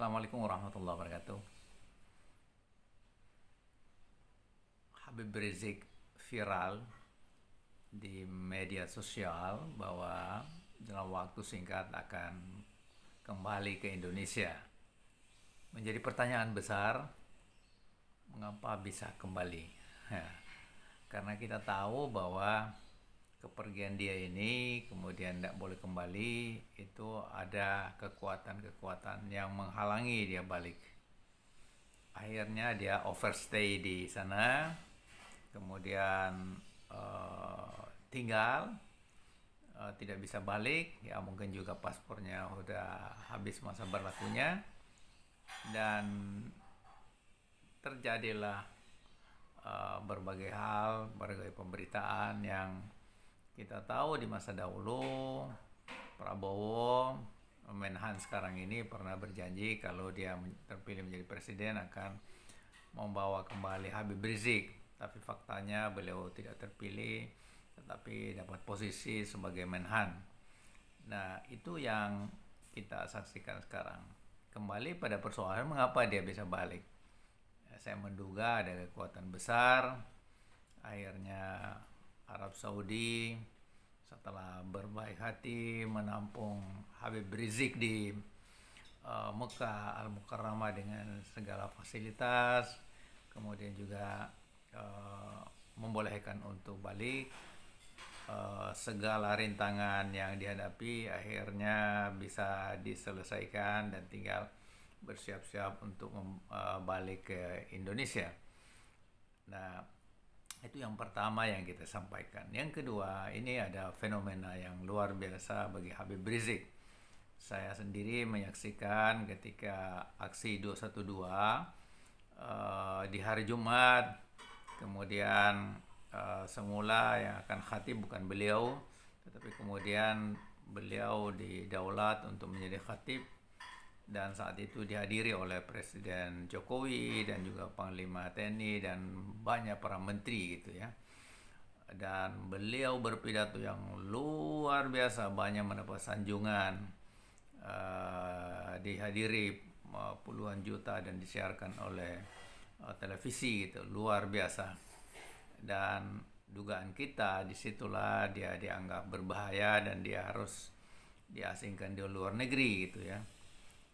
Assalamualaikum warahmatullahi wabarakatuh. Habib Rizik viral di media sosial bahwa dalam waktu singkat akan kembali ke Indonesia. Menjadi pertanyaan besar, mengapa bisa kembali? Ya, karena kita tahu bahwa kepergian dia ini kemudian tidak boleh kembali itu ada kekuatan-kekuatan yang menghalangi dia balik akhirnya dia overstay di sana kemudian uh, tinggal uh, tidak bisa balik ya mungkin juga paspornya sudah habis masa berlakunya dan terjadilah uh, berbagai hal berbagai pemberitaan yang kita tahu di masa dahulu Prabowo Menhan sekarang ini pernah berjanji kalau dia terpilih menjadi presiden akan membawa kembali Habib Rizik. Tapi faktanya beliau tidak terpilih tetapi dapat posisi sebagai Menhan. Nah, itu yang kita saksikan sekarang. Kembali pada persoalan mengapa dia bisa balik. Saya menduga ada kekuatan besar akhirnya Arab Saudi setelah berbaik hati menampung Habib Rizik di uh, Mekah Al Mukarramah dengan segala fasilitas, kemudian juga uh, membolehkan untuk balik uh, segala rintangan yang dihadapi akhirnya bisa diselesaikan dan tinggal bersiap-siap untuk uh, balik ke Indonesia. Nah, itu yang pertama yang kita sampaikan. Yang kedua, ini ada fenomena yang luar biasa bagi Habib Rizik. Saya sendiri menyaksikan ketika aksi 212 uh, eh, di hari Jumat, kemudian uh, semula yang akan khatib bukan beliau, tetapi kemudian beliau didaulat untuk menjadi khatib dan saat itu dihadiri oleh Presiden Jokowi dan juga Panglima TNI dan banyak para menteri gitu ya. Dan beliau berpidato yang luar biasa banyak mendapat sanjungan uh, dihadiri uh, puluhan juta dan disiarkan oleh uh, televisi gitu luar biasa. Dan dugaan kita disitulah dia dianggap berbahaya dan dia harus diasingkan di luar negeri gitu ya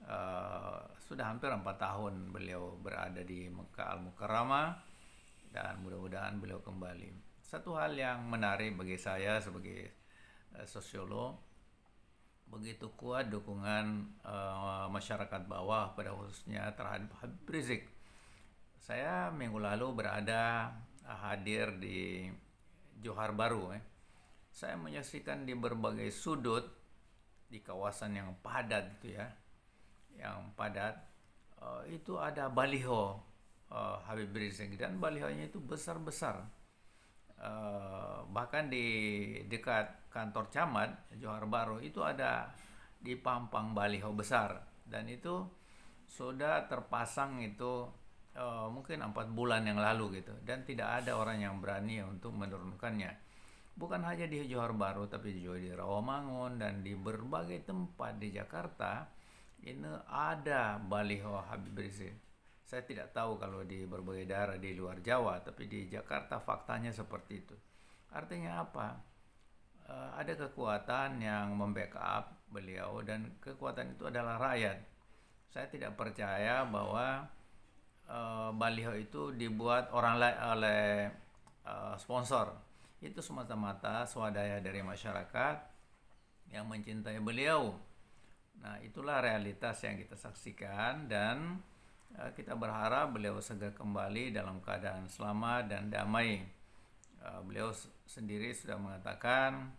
Eh, sudah hampir empat tahun beliau berada di Mekah Al-Mukarramah dan mudah-mudahan beliau kembali. Satu hal yang menarik bagi saya sebagai uh, sosiolog begitu kuat dukungan uh, masyarakat bawah pada khususnya terhadap Habib Rizik. Saya minggu lalu berada uh, hadir di Johar Baru. Eh. Saya menyaksikan di berbagai sudut di kawasan yang padat itu ya yang padat uh, itu ada baliho uh, Habib Rizik dan balihonya itu besar-besar uh, bahkan di dekat kantor camat Johar Baru itu ada di pampang baliho besar dan itu sudah terpasang itu uh, mungkin empat bulan yang lalu gitu dan tidak ada orang yang berani untuk menurunkannya bukan hanya di Johor Baru tapi juga di Rawamangun dan di berbagai tempat di Jakarta ini ada baliho Habib Rizik. Saya tidak tahu kalau di berbagai daerah di luar Jawa, tapi di Jakarta faktanya seperti itu. Artinya apa? E, ada kekuatan yang membackup beliau dan kekuatan itu adalah rakyat. Saya tidak percaya bahwa e, baliho itu dibuat orang lain oleh e, sponsor. Itu semata-mata swadaya dari masyarakat yang mencintai beliau Nah, itulah realitas yang kita saksikan dan uh, kita berharap beliau segera kembali dalam keadaan selamat dan damai. Uh, beliau sendiri sudah mengatakan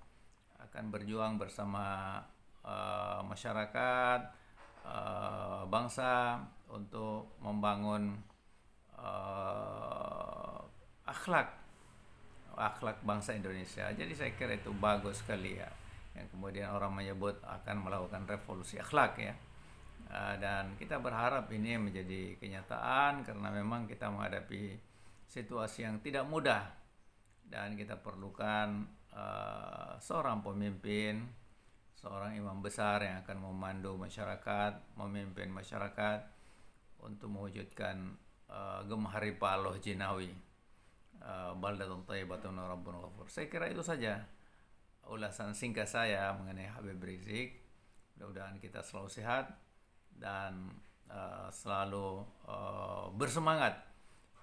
akan berjuang bersama uh, masyarakat, bangsa untuk membangun uh, akhlak akhlak bangsa Indonesia. Jadi saya kira itu bagus sekali ya yang kemudian orang menyebut akan melakukan revolusi akhlak ya e, dan kita berharap ini menjadi kenyataan karena memang kita menghadapi situasi yang tidak mudah dan kita perlukan uh, seorang pemimpin seorang imam besar yang akan memandu masyarakat memimpin masyarakat untuk mewujudkan uh, gemhari paloh jinawi uh, baldatun tayyibatun rabbun ghafur saya kira itu saja ulasan singkat saya mengenai Habib Rizik. Mudah-mudahan kita selalu sehat dan uh, selalu uh, bersemangat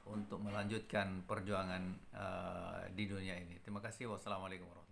untuk melanjutkan perjuangan uh, di dunia ini. Terima kasih. Wassalamualaikum warahmatullahi